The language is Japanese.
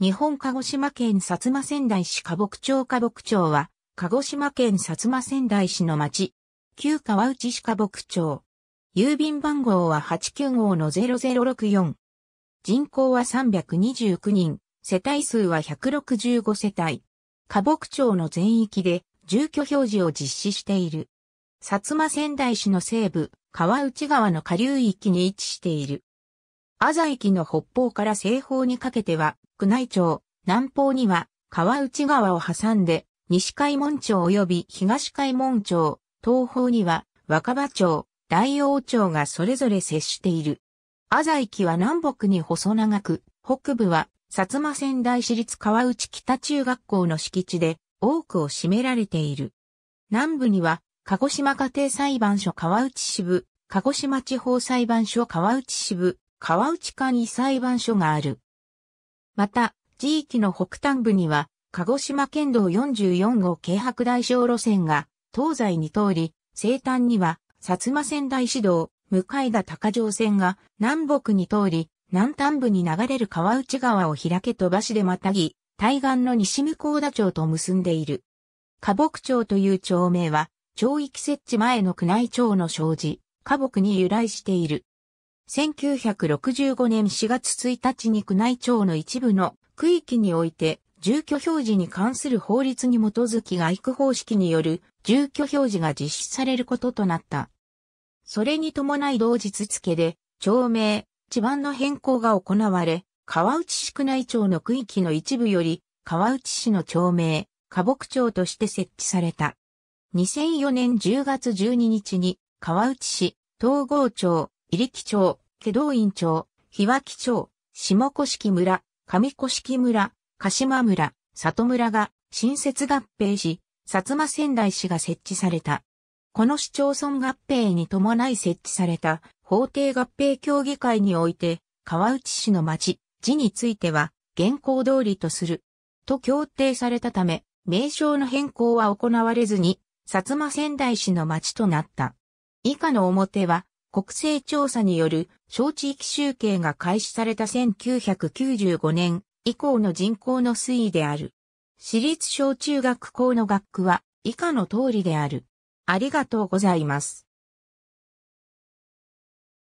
日本鹿児島県薩摩仙台市河北町河北町は、鹿児島県薩摩仙台市の町、旧川内市河北町。郵便番号は89号の0064。人口は329人、世帯数は165世帯。河北町の全域で住居表示を実施している。薩摩仙台市の西部、川内川の下流域に位置している。朝駅の北方から西方にかけては、宮内町、南方には、川内川を挟んで、西海門町及び東海門町、東方には、若葉町、大王町がそれぞれ接している。朝駅は南北に細長く、北部は、薩摩仙台市立川内北中学校の敷地で、多くを占められている。南部には、鹿児島家庭裁判所川内支部、鹿児島地方裁判所川内支部、川内間に裁判所がある。また、地域の北端部には、鹿児島県道44号京白大小路線が東西に通り、西端には薩摩仙台市道、向田高城線が南北に通り、南端部に流れる川内川を開け飛ばしでまたぎ、対岸の西向田町と結んでいる。河北町という町名は、町域設置前の宮内町の障子、河北に由来している。1965年4月1日に宮内庁の一部の区域において、住居表示に関する法律に基づき外区方式による住居表示が実施されることとなった。それに伴い同日付で、町名、地盤の変更が行われ、川内市区内町の区域の一部より、川内市の町名、河北町として設置された。2004年10月12日に、川内市、東郷町、入木町、祁道院町、日脇町、下甑村、上甑村、鹿島村、里村が新設合併し、薩摩仙台市が設置された。この市町村合併に伴い設置された法定合併協議会において、川内市の町、地については、現行通りとする。と協定されたため、名称の変更は行われずに、薩摩仙台市の町となった。以下の表は、国勢調査による小地域集計が開始された1995年以降の人口の推移である。私立小中学校の学区は以下の通りである。ありがとうございます。